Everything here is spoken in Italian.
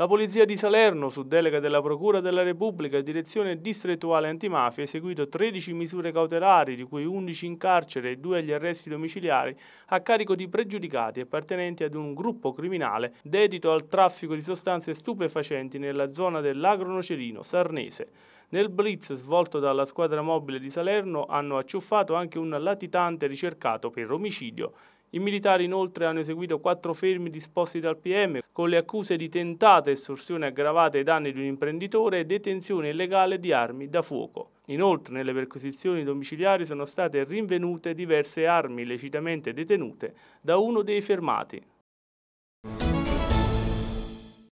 La Polizia di Salerno, su delega della Procura della Repubblica e Direzione Distrettuale Antimafia, ha eseguito 13 misure cautelari, di cui 11 in carcere e 2 agli arresti domiciliari, a carico di pregiudicati appartenenti ad un gruppo criminale dedito al traffico di sostanze stupefacenti nella zona dell'Agronocerino sarnese. Nel blitz svolto dalla squadra mobile di Salerno hanno acciuffato anche un latitante ricercato per omicidio i militari inoltre hanno eseguito quattro fermi disposti dal PM con le accuse di tentata estorsione aggravata ai danni di un imprenditore e detenzione illegale di armi da fuoco. Inoltre nelle perquisizioni domiciliari sono state rinvenute diverse armi illecitamente detenute da uno dei fermati.